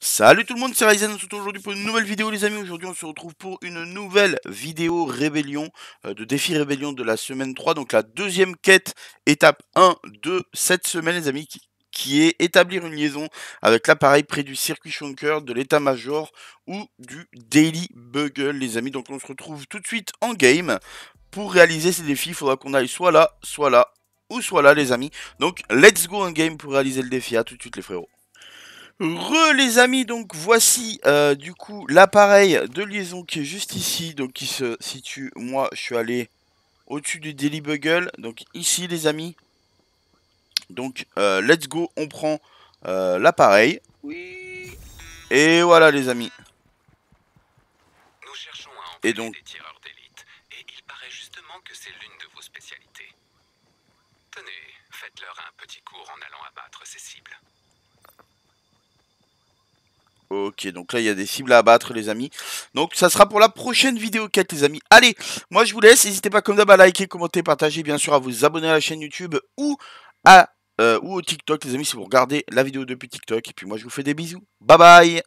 Salut tout le monde, c'est Ryzen, on se retrouve aujourd'hui pour une nouvelle vidéo les amis, aujourd'hui on se retrouve pour une nouvelle vidéo rébellion, euh, de défi rébellion de la semaine 3, donc la deuxième quête, étape 1 de cette semaine les amis, qui, est établir une liaison avec l'appareil près du circuit Shunker de l'état-major ou du Daily Bugle les amis, donc on se retrouve tout de suite en game, pour réaliser ces défis, il faudra qu'on aille soit là, soit là, ou soit là les amis, donc let's go en game pour réaliser le défi, à tout de suite les frérots. Re les amis, donc voici euh, du coup l'appareil de liaison qui est juste ici, donc qui se situe, moi je suis allé au-dessus du Daily Bugle, donc ici les amis. Donc euh, let's go, on prend euh, l'appareil. Oui. Et voilà les amis. Nous cherchons à et donc des tireurs d'élite, et il paraît justement que c'est l'une de vos spécialités. Tenez, faites-leur un petit cours en allant abattre ces cibles. Ok, donc là, il y a des cibles à abattre, les amis. Donc, ça sera pour la prochaine vidéo quête, les amis. Allez, moi, je vous laisse. N'hésitez pas, comme d'hab, à liker, commenter, partager, bien sûr, à vous abonner à la chaîne YouTube ou à euh, ou au TikTok, les amis, si vous regardez la vidéo depuis TikTok. Et puis, moi, je vous fais des bisous. Bye bye